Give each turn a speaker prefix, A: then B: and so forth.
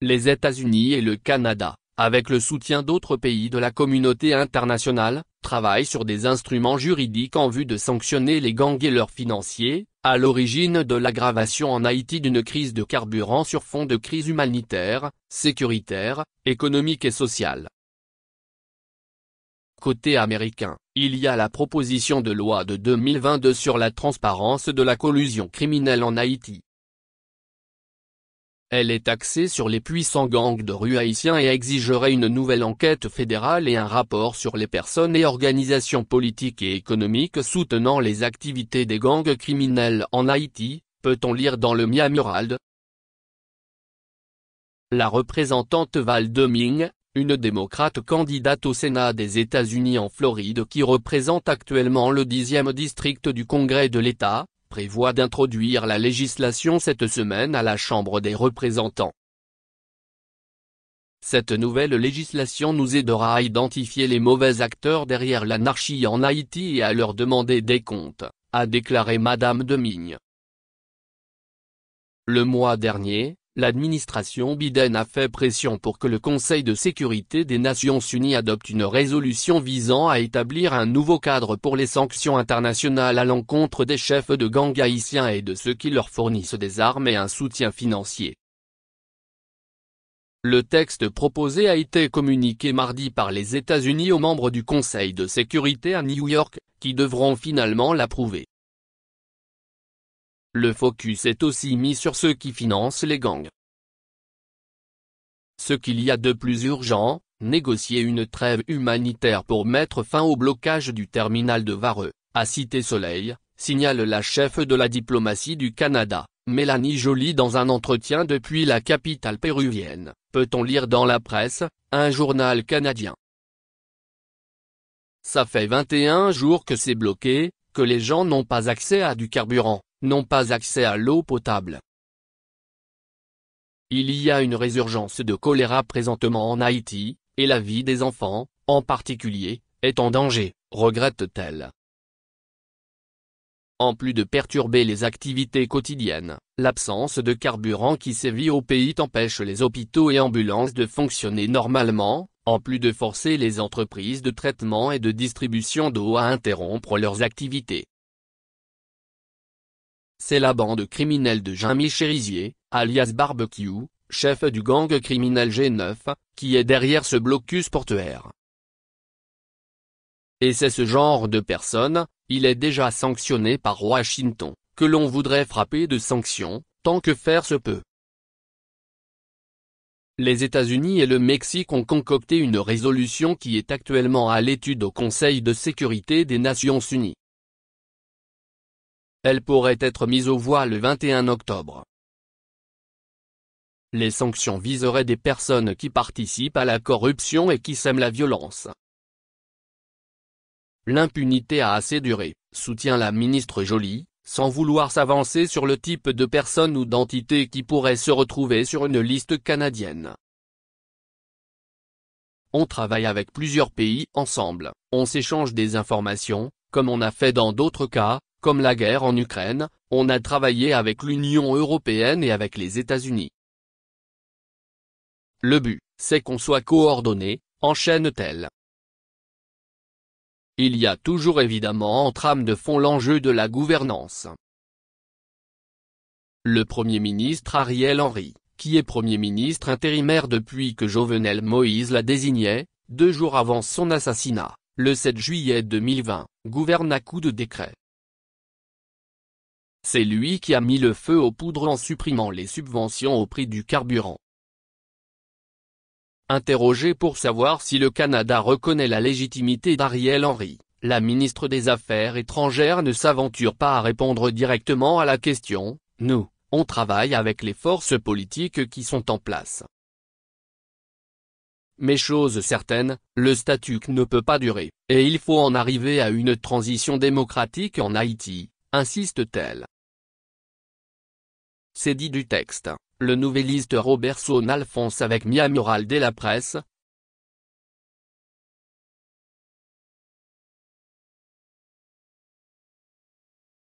A: les États-Unis et le Canada, avec le soutien d'autres pays de la communauté internationale, travaillent sur des instruments juridiques en vue de sanctionner les gangs et leurs financiers, à l'origine de l'aggravation en Haïti d'une crise de carburant sur fond de crise humanitaire, sécuritaire, économique et sociale. Côté américain, il y a la proposition de loi de 2022 sur la transparence de la collusion criminelle en Haïti. Elle est axée sur les puissants gangs de rue haïtiens et exigerait une nouvelle enquête fédérale et un rapport sur les personnes et organisations politiques et économiques soutenant les activités des gangs criminels en Haïti, peut-on lire dans le Miami Herald. La représentante Val Deming, une démocrate candidate au Sénat des États-Unis en Floride qui représente actuellement le 10e district du Congrès de l'État, prévoit d'introduire la législation cette semaine à la Chambre des représentants. Cette nouvelle législation nous aidera à identifier les mauvais acteurs derrière l'anarchie en Haïti et à leur demander des comptes, a déclaré Madame Demigne. Le mois dernier, l'administration Biden a fait pression pour que le Conseil de sécurité des Nations Unies adopte une résolution visant à établir un nouveau cadre pour les sanctions internationales à l'encontre des chefs de gangs haïtiens et de ceux qui leur fournissent des armes et un soutien financier. Le texte proposé a été communiqué mardi par les États-Unis aux membres du Conseil de sécurité à New York, qui devront finalement l'approuver le focus est aussi mis sur ceux qui financent les gangs. Ce qu'il y a de plus urgent, négocier une trêve humanitaire pour mettre fin au blocage du terminal de Vareux, à Cité Soleil, signale la chef de la diplomatie du Canada, Mélanie Joly dans un entretien depuis la capitale péruvienne, peut-on lire dans la presse, un journal canadien. Ça fait 21 jours que c'est bloqué, que les gens n'ont pas accès à du carburant, n'ont pas accès à l'eau potable. Il y a une résurgence de choléra présentement en Haïti, et la vie des enfants, en particulier, est en danger, regrette-t-elle. En plus de perturber les activités quotidiennes, l'absence de carburant qui sévit au pays empêche les hôpitaux et ambulances de fonctionner normalement, en plus de forcer les entreprises de traitement et de distribution d'eau à interrompre leurs activités. C'est la bande criminelle de jean michel Chérisier, alias Barbecue, chef du gang criminel G9, qui est derrière ce blocus portuaire. Et c'est ce genre de personne, il est déjà sanctionné par Washington, que l'on voudrait frapper de sanctions, tant que faire se peut. Les États-Unis et le Mexique ont concocté une résolution qui est actuellement à l'étude au Conseil de sécurité des Nations Unies. Elle pourrait être mise au voie le 21 octobre. Les sanctions viseraient des personnes qui participent à la corruption et qui sèment la violence. L'impunité a assez duré, soutient la ministre Jolie, sans vouloir s'avancer sur le type de personnes ou d'entités qui pourraient se retrouver sur une liste canadienne. On travaille avec plusieurs pays ensemble, on s'échange des informations, comme on a fait dans d'autres cas, comme la guerre en Ukraine, on a travaillé avec l'Union européenne et avec les États-Unis. Le but, c'est qu'on soit coordonné, enchaîne-t-elle. Il y a toujours évidemment en trame de fond l'enjeu de la gouvernance. Le Premier ministre Ariel Henry, qui est Premier ministre intérimaire depuis que Jovenel Moïse la désignait, deux jours avant son assassinat, le 7 juillet 2020, gouverne à coup de décret. C'est lui qui a mis le feu aux poudres en supprimant les subventions au prix du carburant. Interrogé pour savoir si le Canada reconnaît la légitimité d'Ariel Henry, la ministre des Affaires étrangères ne s'aventure pas à répondre directement à la question, nous, on travaille avec les forces politiques qui sont en place. Mais chose certaine, le statut ne peut pas durer, et il faut en arriver à une transition démocratique en Haïti, insiste-t-elle. C'est dit du texte, le nouvelliste Robertson Alphonse avec Mia Mural de la presse,